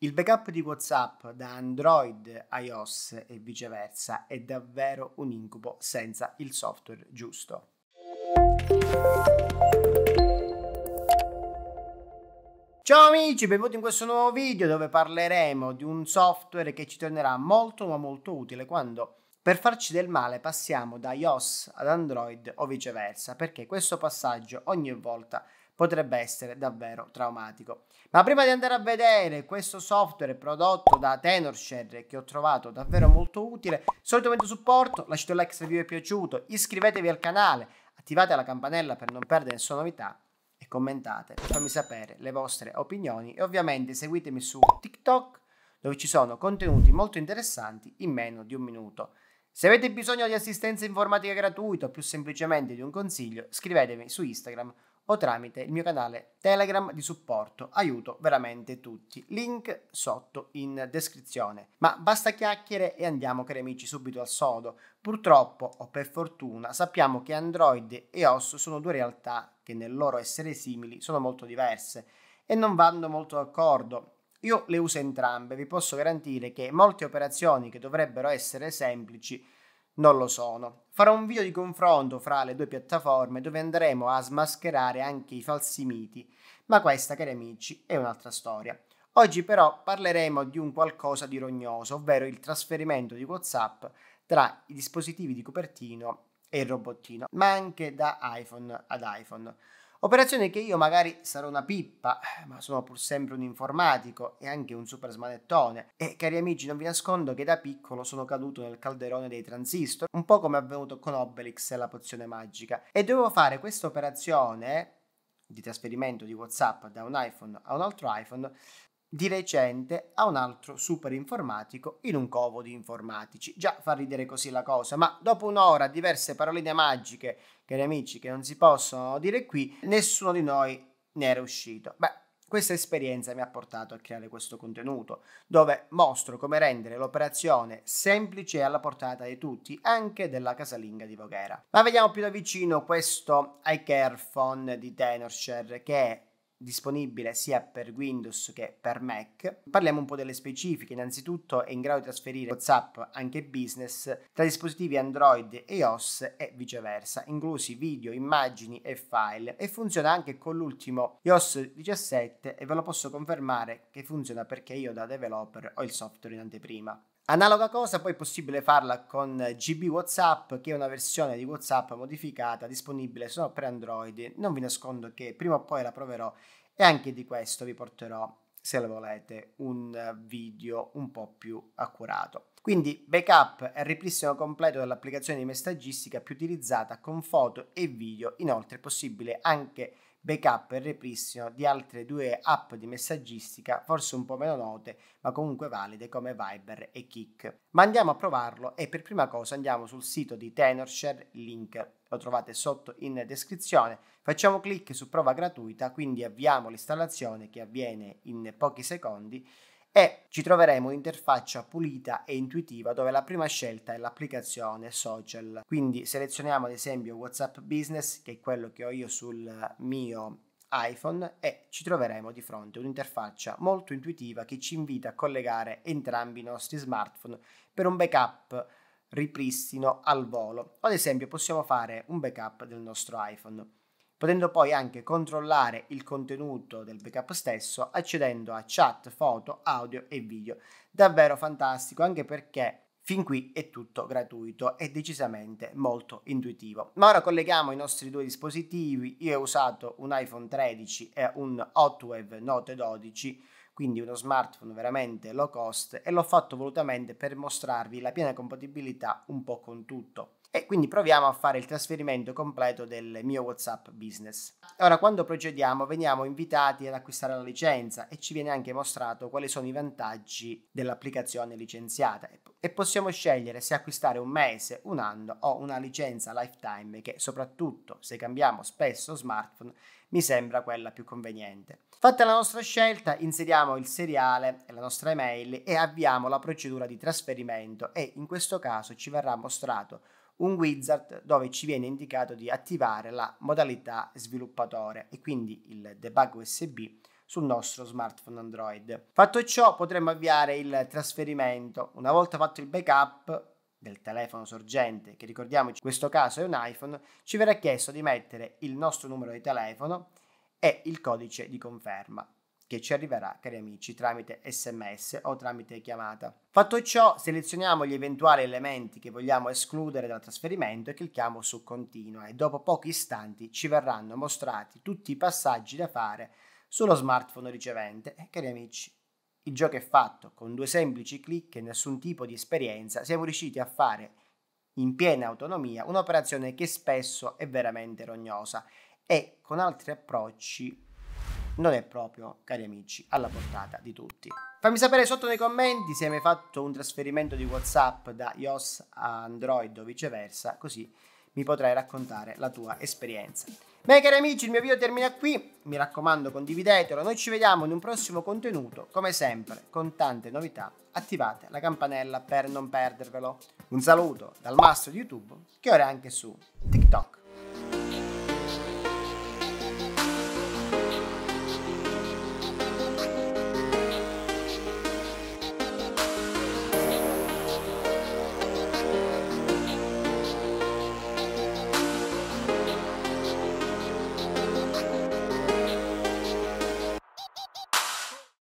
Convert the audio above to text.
Il backup di WhatsApp da Android, iOS e viceversa è davvero un incubo senza il software giusto. Ciao amici, benvenuti in questo nuovo video dove parleremo di un software che ci tornerà molto ma molto utile quando per farci del male passiamo da iOS ad Android o viceversa, perché questo passaggio ogni volta potrebbe essere davvero traumatico. Ma prima di andare a vedere questo software prodotto da TenorShare che ho trovato davvero molto utile, solitamente supporto, lasciate un like se vi è piaciuto, iscrivetevi al canale, attivate la campanella per non perdere nessuna novità e commentate per farmi sapere le vostre opinioni e ovviamente seguitemi su TikTok dove ci sono contenuti molto interessanti in meno di un minuto. Se avete bisogno di assistenza informatica gratuita o più semplicemente di un consiglio, scrivetemi su Instagram o tramite il mio canale Telegram di supporto. Aiuto veramente tutti. Link sotto in descrizione. Ma basta chiacchiere e andiamo cari amici subito al sodo. Purtroppo o per fortuna sappiamo che Android e OS sono due realtà che nel loro essere simili sono molto diverse e non vanno molto d'accordo io le uso entrambe, vi posso garantire che molte operazioni che dovrebbero essere semplici non lo sono. Farò un video di confronto fra le due piattaforme dove andremo a smascherare anche i falsi miti, ma questa, cari amici, è un'altra storia. Oggi però parleremo di un qualcosa di rognoso, ovvero il trasferimento di WhatsApp tra i dispositivi di copertino e il robottino, ma anche da iPhone ad iPhone. Operazione che io magari sarò una pippa, eh, ma sono pur sempre un informatico e anche un super smanettone. E cari amici, non vi nascondo che da piccolo sono caduto nel calderone dei transistor, un po' come è avvenuto con Obelix e la pozione magica. E dovevo fare questa operazione di trasferimento di WhatsApp da un iPhone a un altro iPhone di recente a un altro super informatico in un covo di informatici. Già fa ridere così la cosa, ma dopo un'ora diverse paroline magiche, cari amici, che non si possono dire qui, nessuno di noi ne era uscito. Beh, questa esperienza mi ha portato a creare questo contenuto, dove mostro come rendere l'operazione semplice e alla portata di tutti, anche della casalinga di Voghera. Ma vediamo più da vicino questo iCareFone di Tenorshare, che è disponibile sia per Windows che per Mac. Parliamo un po' delle specifiche. Innanzitutto è in grado di trasferire WhatsApp anche business tra dispositivi Android e iOS e viceversa, inclusi video, immagini e file e funziona anche con l'ultimo iOS 17 e ve lo posso confermare che funziona perché io da developer ho il software in anteprima. Analoga cosa poi è possibile farla con GB WhatsApp, che è una versione di WhatsApp modificata disponibile solo per Android. Non vi nascondo che prima o poi la proverò e anche di questo vi porterò, se lo volete, un video un po' più accurato. Quindi backup e ripristino completo dell'applicazione di messaggistica più utilizzata con foto e video. Inoltre è possibile anche backup e ripristino di altre due app di messaggistica, forse un po' meno note, ma comunque valide come Viber e Kik. Ma andiamo a provarlo e per prima cosa andiamo sul sito di Tenorshare, link lo trovate sotto in descrizione. Facciamo clic su prova gratuita, quindi avviamo l'installazione che avviene in pochi secondi e ci troveremo un'interfaccia pulita e intuitiva dove la prima scelta è l'applicazione social. Quindi selezioniamo ad esempio WhatsApp Business, che è quello che ho io sul mio iPhone e ci troveremo di fronte a un'interfaccia molto intuitiva che ci invita a collegare entrambi i nostri smartphone per un backup ripristino al volo. Ad esempio possiamo fare un backup del nostro iPhone potendo poi anche controllare il contenuto del backup stesso accedendo a chat, foto, audio e video. Davvero fantastico anche perché Fin qui è tutto gratuito e decisamente molto intuitivo. Ma ora colleghiamo i nostri due dispositivi. Io ho usato un iPhone 13 e un Hotwave Note 12, quindi uno smartphone veramente low cost e l'ho fatto volutamente per mostrarvi la piena compatibilità un po' con tutto e quindi proviamo a fare il trasferimento completo del mio WhatsApp business. Ora quando procediamo veniamo invitati ad acquistare la licenza e ci viene anche mostrato quali sono i vantaggi dell'applicazione licenziata e possiamo scegliere se acquistare un mese, un anno o una licenza lifetime che soprattutto se cambiamo spesso smartphone mi sembra quella più conveniente. Fatta la nostra scelta, inseriamo il seriale e la nostra email e avviamo la procedura di trasferimento e in questo caso ci verrà mostrato un wizard dove ci viene indicato di attivare la modalità sviluppatore e quindi il debug USB sul nostro smartphone Android. Fatto ciò potremo avviare il trasferimento. Una volta fatto il backup del telefono sorgente, che ricordiamoci in questo caso è un iPhone, ci verrà chiesto di mettere il nostro numero di telefono e il codice di conferma che ci arriverà, cari amici, tramite sms o tramite chiamata. Fatto ciò, selezioniamo gli eventuali elementi che vogliamo escludere dal trasferimento e clicchiamo su continua e dopo pochi istanti ci verranno mostrati tutti i passaggi da fare sullo smartphone ricevente. E eh, cari amici, il gioco è fatto, con due semplici clic e nessun tipo di esperienza siamo riusciti a fare in piena autonomia un'operazione che spesso è veramente rognosa e con altri approcci non è proprio, cari amici, alla portata di tutti. Fammi sapere sotto nei commenti se hai mai fatto un trasferimento di WhatsApp da iOS a Android o viceversa, così mi potrai raccontare la tua esperienza. Bene cari amici, il mio video termina qui, mi raccomando condividetelo, noi ci vediamo in un prossimo contenuto, come sempre, con tante novità, attivate la campanella per non perdervelo. Un saluto dal maestro di YouTube, che ora è anche su TikTok.